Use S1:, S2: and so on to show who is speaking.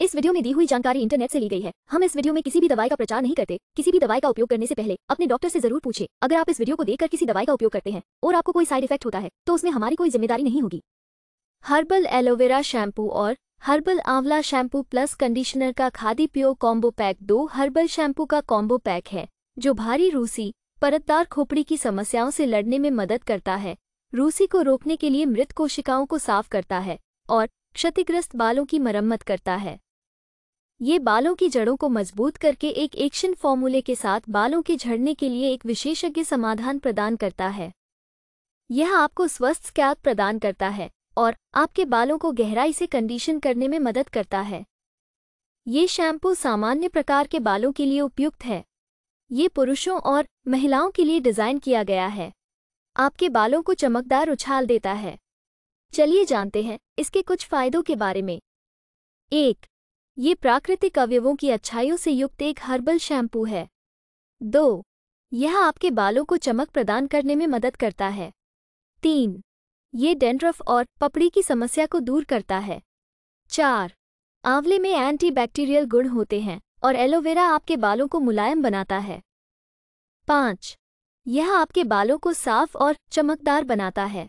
S1: इस वीडियो में दी हुई जानकारी इंटरनेट से ली गई है हम इस वीडियो में किसी भी दवाई का प्रचार नहीं करते किसी भी दवाई का उपयोग करने से पहले अपने डॉक्टर से जरूर पूछे अगर आप इस वीडियो को देखकर किसी दवाई का उपयोग करते हैं और आपको कोई साइड इफेक्ट होता है तो उसमें हमारी कोई जिम्मेदारी नहीं होगी हर्बल एलोवेरा शैम्पू और हर्बल आंवला शैम्पू प्लस कंडीशनर का खादी प्योर कॉम्बो पैक दो हर्बल शैम्पू का कॉम्बो पैक है जो भारी रूसी परतदार खोपड़ी की समस्याओं से लड़ने में मदद करता है रूसी को रोकने के लिए मृत कोशिकाओं को साफ करता है और क्षतिग्रस्त बालों की मरम्मत करता है ये बालों की जड़ों को मजबूत करके एक एक्शन फॉर्मूले के साथ बालों के झड़ने के लिए एक विशेषज्ञ समाधान प्रदान करता है यह आपको स्वस्थ स्कैल्प प्रदान करता है और आपके बालों को गहराई से कंडीशन करने में मदद करता है ये शैम्पू सामान्य प्रकार के बालों के लिए उपयुक्त है ये पुरुषों और महिलाओं के लिए डिज़ाइन किया गया है आपके बालों को चमकदार उछाल देता है चलिए जानते हैं इसके कुछ फायदों के बारे में एक ये प्राकृतिक अवयवों की अच्छाइयों से युक्त एक हर्बल शैम्पू है दो यह आपके बालों को चमक प्रदान करने में मदद करता है तीन ये डेंड्रफ और पपड़ी की समस्या को दूर करता है चार आंवले में एंटीबैक्टीरियल गुण होते हैं और एलोवेरा आपके बालों को मुलायम बनाता है पाँच यह आपके बालों को साफ और चमकदार बनाता है